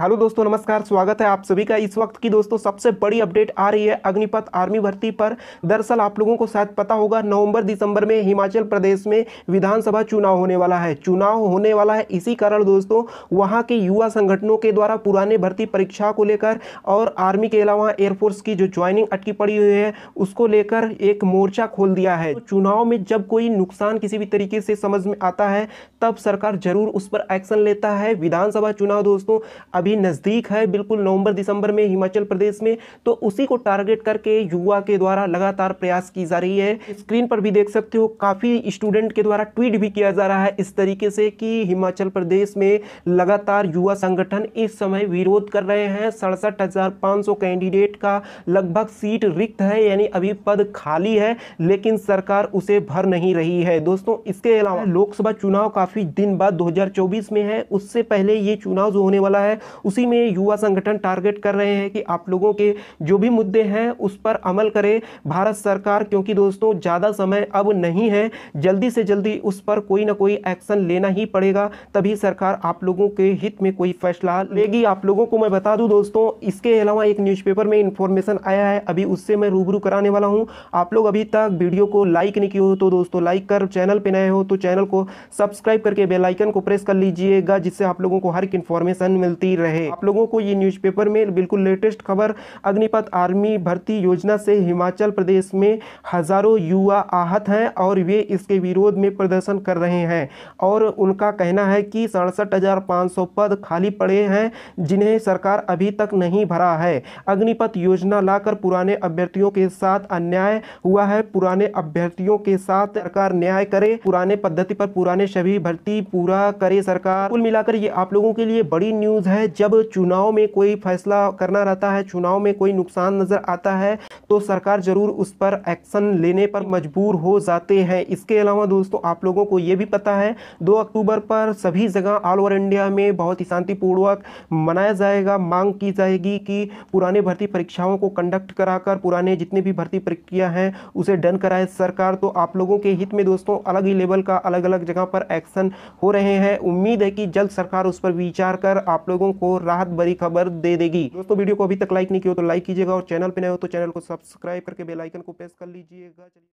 hello दोस्तों नमस्कार स्वागत है आप सभी का इस वक्त की दोस्तों सबसे बड़ी अपडेट आ रही है अग्निपथ आर्मी भर्ती पर दरअसल आप लोगों को शायद पता होगा नवंबर दिसंबर में हिमाचल प्रदेश में विधानसभा चुनाव होने वाला है चुनाव होने वाला है इसी कारण दोस्तों वहां के युवा संगठनों के द्वारा पुराने भर्ती परीक्षा को लेकर और आर्मी के अलावा एयरफोर्स की जो ज्वाइनिंग अटकी पड़ी हुई है उसको लेकर एक मोर्चा खोल दिया है चुनाव में जब कोई नुकसान किसी भी तरीके से समझ में आता है तब सरकार जरूर उस पर एक्शन लेता है विधानसभा चुनाव दोस्तों अभी अभी नज़दीक है बिल्कुल नवंबर दिसंबर में हिमाचल प्रदेश में तो उसी को टारगेट करके युवा के द्वारा लगातार प्रयास की जा रही है स्क्रीन पर भी देख सकते हो काफ़ी स्टूडेंट के द्वारा ट्वीट भी किया जा रहा है इस तरीके से कि हिमाचल प्रदेश में लगातार युवा संगठन इस समय विरोध कर रहे हैं सड़सठ कैंडिडेट का लगभग सीट रिक्त है यानी अभी पद खाली है लेकिन सरकार उसे भर नहीं रही है दोस्तों इसके अलावा लोकसभा चुनाव काफ़ी दिन बाद 2024 में है उससे पहले ये चुनाव जो होने वाला है उसी में युवा संगठन टारगेट कर रहे हैं कि आप लोगों के जो भी मुद्दे हैं उस पर अमल करे भारत सरकार क्योंकि दोस्तों ज़्यादा समय अब नहीं है जल्दी से जल्दी उस पर कोई ना कोई एक्शन लेना ही पड़ेगा तभी सरकार आप लोगों के हित में कोई फैसला लेगी आप लोगों को मैं बता दूँ दोस्तों इसके अलावा एक न्यूज़पेपर में इन्फॉर्मेशन आया है अभी उससे मैं रूबरू कराने वाला हूँ आप लोग अभी तक वीडियो को लाइक नहीं किए हो तो दोस्तों लाइक कर चैनल पर नए हो तो चैनल को सब्सक्राइब करके बेलाइकन को प्रेस कर लीजिएगा जिससे आप लोगों को हर एक इन्फॉर्मेशन मिलती रहे आप लोगों को ये न्यूज़पेपर में बिल्कुल लेटेस्ट खबर अग्निपथ आर्मी भर्ती योजना से हिमाचल प्रदेश में हज़ारों युवा आहत हैं और वे इसके विरोध में प्रदर्शन कर रहे हैं और उनका कहना है कि सड़सठ पद खाली पड़े हैं जिन्हें सरकार अभी तक नहीं भरा है अग्निपथ योजना लाकर पुराने अभ्यर्थियों के साथ अन्याय हुआ है पुराने अभ्यर्थियों के साथ सरकार न्याय करे पुराने पद्धति पर पुराने सभी भर्ती पूरा करे सरकार कुल मिलाकर ये आप लोगों के लिए बड़ी न्यूज़ है जब चुनाव में कोई फैसला करना रहता है चुनाव में कोई नुकसान नज़र आता है तो सरकार ज़रूर उस पर एक्शन लेने पर मजबूर हो जाते हैं इसके अलावा दोस्तों आप लोगों को ये भी पता है दो अक्टूबर पर सभी जगह ऑल ओवर इंडिया में बहुत ही शांतिपूर्वक मनाया जाएगा मांग की जाएगी कि पुराने भर्ती परीक्षाओं को कंडक्ट कराकर पुराने जितने भी भर्ती प्रक्रिया हैं उसे डन कराए सरकार तो आप लोगों के हित में दोस्तों अलग ही लेवल का अलग अलग जगह पर एक्शन हो रहे हैं उम्मीद है कि जल्द सरकार उस पर विचार कर आप लोगों को राहत भरी खबर दे देगी दोस्तों वीडियो को अभी तक लाइक नहीं किया तो लाइक कीजिएगा और चैनल पर नए हो तो चैनल को सब्सक्राइब करके बेलाइकन को प्रेस कर लीजिएगा